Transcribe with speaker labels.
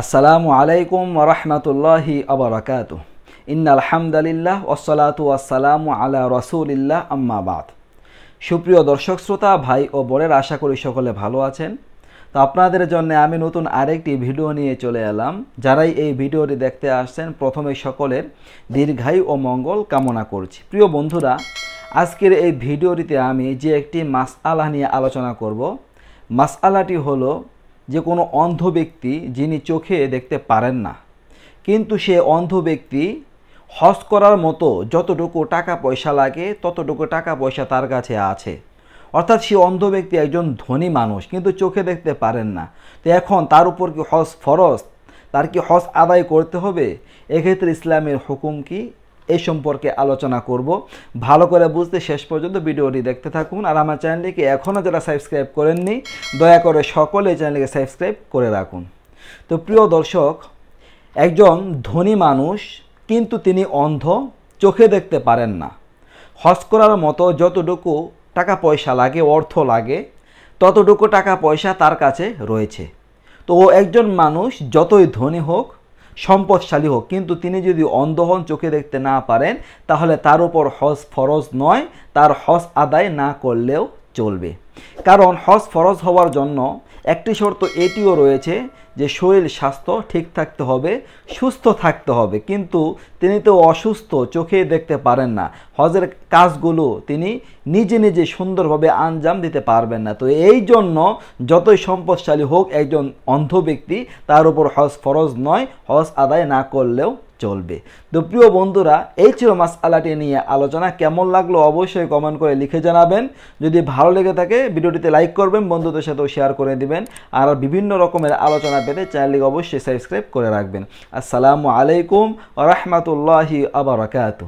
Speaker 1: আসসালামু আলাইকুম রহমতুল্লাহি আবরাকাত ইন আলহামদুলিল্লাহ ওসলাতু আসসালামু আলা রসুলিল্লাহ আম্মাবাদ সুপ্রিয় দর্শক শ্রোতা ভাই ও বোনের আশা করি সকলে ভালো আছেন তো আপনাদের জন্য আমি নতুন আরেকটি ভিডিও নিয়ে চলে এলাম যারাই এই ভিডিওটি দেখতে আসছেন প্রথমে সকলের দীর্ঘায়ু ও মঙ্গল কামনা করছি প্রিয় বন্ধুরা আজকের এই ভিডিওটিতে আমি যে একটি মাস আলাহ নিয়ে আলোচনা করব মাস আলাটি হলো যে কোনো অন্ধ ব্যক্তি যিনি চোখে দেখতে পারেন না কিন্তু সে অন্ধ ব্যক্তি হজ করার মতো যতটুকু টাকা পয়সা লাগে ততটুকু টাকা পয়সা তার কাছে আছে অর্থাৎ সে অন্ধ ব্যক্তি একজন ধনী মানুষ কিন্তু চোখে দেখতে পারেন না তো এখন তার উপর কি হজ ফরজ তার কি হজ আদায় করতে হবে এক্ষেত্রে ইসলামের হুকুম কি এই সম্পর্কে আলোচনা করব ভালো করে বুঝতে শেষ পর্যন্ত ভিডিওটি দেখতে থাকুন আর আমার চ্যানেলটিকে এখনও যারা সাবস্ক্রাইব করেননি দয়া করে সকলে চ্যানেলকে সাবস্ক্রাইব করে রাখুন তো প্রিয় দর্শক একজন ধনী মানুষ কিন্তু তিনি অন্ধ চোখে দেখতে পারেন না হজ করার মতো যতটুকু টাকা পয়সা লাগে অর্থ লাগে ততটুকু টাকা পয়সা তার কাছে রয়েছে তো একজন মানুষ যতই ধনী হোক সম্পদশালী হোক কিন্তু তিনি যদি অন্ধহন চোখে দেখতে না পারেন তাহলে তার উপর হজ ফরজ নয় তার হজ আদায় না করলেও চলবে কারণ হজ ফরজ হওয়ার জন্য একটি শর্ত এটিও রয়েছে যে শরীর স্বাস্থ্য ঠিক থাকতে হবে সুস্থ থাকতে হবে কিন্তু তিনি তো অসুস্থ চোখে দেখতে পারেন না হজের কাজগুলো তিনি নিজে নিজে সুন্দরভাবে আঞ্জাম দিতে পারবেন না তো এই জন্য যতই সম্পদশালী হোক একজন অন্ধ ব্যক্তি তার উপর হজ ফরজ নয় হজ আদায় না করলেও চলবে তো প্রিয় বন্ধুরা এই ছিল মাস আলাটি নিয়ে আলোচনা কেমন লাগলো অবশ্যই কমেন্ট করে লিখে জানাবেন যদি ভালো লেগে থাকে ভিডিওটিতে লাইক করবেন বন্ধুদের সাথেও শেয়ার করে দিবেন আর বিভিন্ন রকমের আলোচনা পেতে চ্যানেলটিকে অবশ্যই সাবস্ক্রাইব করে রাখবেন আসসালামু আলাইকুম রহমতুল্লাহি আবরকাত